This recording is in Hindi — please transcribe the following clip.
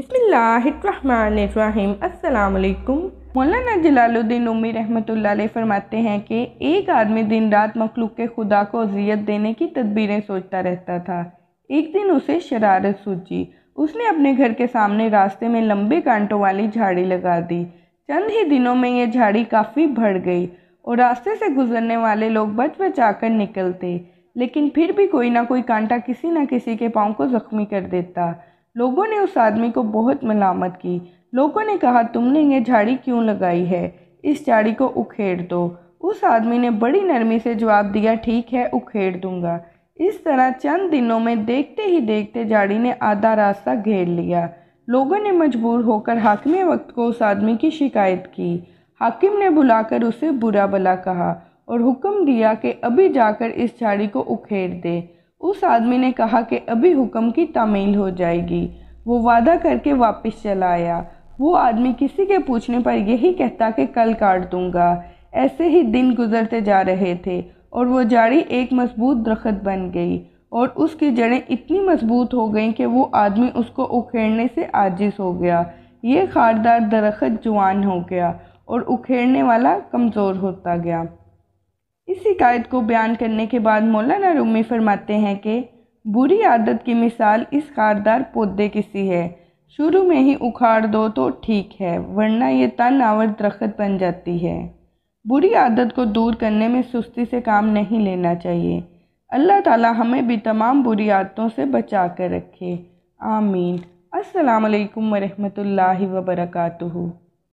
अस्सलाम अल्लाम मौलाना जलालुद्दीन उमी रहमत फरमाते हैं कि एक आदमी दिन रात मखलूक के खुदा को अजियत देने की तदबीरें सोचता रहता था एक दिन उसे शरारत सूझी उसने अपने घर के सामने रास्ते में लंबे कांटों वाली झाड़ी लगा दी चंद ही दिनों में यह झाड़ी काफ़ी बढ़ गई और रास्ते से गुजरने वाले लोग बच बचा कर निकलते लेकिन फिर भी कोई ना कोई कांटा किसी न किसी के पाँव को ज़ख्मी कर देता लोगों ने उस आदमी को बहुत मलामत की लोगों ने कहा तुमने ये झाड़ी क्यों लगाई है इस झाड़ी को उखेड़ दो उस आदमी ने बड़ी नरमी से जवाब दिया ठीक है उखेड़ दूंगा इस तरह चंद दिनों में देखते ही देखते झाड़ी ने आधा रास्ता घेर लिया लोगों ने मजबूर होकर हाकिम वक्त को उस आदमी की शिकायत की हाकिम ने बुलाकर उसे बुरा भला कहा और हुक्म दिया कि अभी जाकर इस झाड़ी को उखेड़ दे उस आदमी ने कहा कि अभी हुक्म की तामील हो जाएगी वो वादा करके वापस चला आया वो आदमी किसी के पूछने पर यही कहता कि कल काट दूंगा ऐसे ही दिन गुजरते जा रहे थे और वो जाड़ी एक मजबूत दरख्त बन गई और उसकी जड़ें इतनी मजबूत हो गईं कि वो आदमी उसको उखेड़ने से आजिज हो गया ये खारदार दरख्त जवान हो गया और उखेड़ने वाला कमज़ोर होता गया इस शिकायत को बयान करने के बाद मौलाना रूमी फरमाते हैं कि बुरी आदत की मिसाल इस खारदार पौधे किसी है शुरू में ही उखाड़ दो तो ठीक है वरना ये तन आवर दरख्त बन जाती है बुरी आदत को दूर करने में सुस्ती से काम नहीं लेना चाहिए अल्लाह ताला हमें भी तमाम बुरी आदतों से बचा कर रखे आमीन अस्सलाम वालेकुम वरहमतुल्लाहि